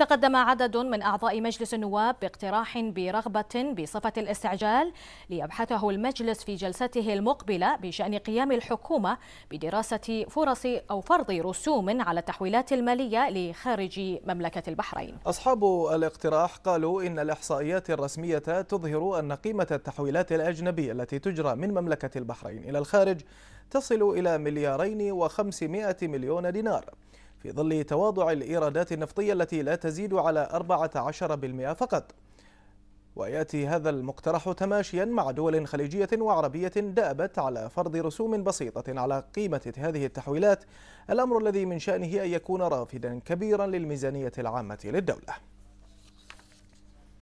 تقدم عدد من أعضاء مجلس النواب باقتراح برغبة بصفة الاستعجال ليبحثه المجلس في جلسته المقبلة بشأن قيام الحكومة بدراسة فرص أو فرض رسوم على التحويلات المالية لخارج مملكة البحرين أصحاب الاقتراح قالوا إن الإحصائيات الرسمية تظهر أن قيمة التحويلات الأجنبية التي تجرى من مملكة البحرين إلى الخارج تصل إلى مليارين وخمسمائة مليون دينار في ظل تواضع الإيرادات النفطية التي لا تزيد على 14% فقط ويأتي هذا المقترح تماشيا مع دول خليجية وعربية دأبت على فرض رسوم بسيطة على قيمة هذه التحويلات الأمر الذي من شأنه أن يكون رافدا كبيرا للميزانية العامة للدولة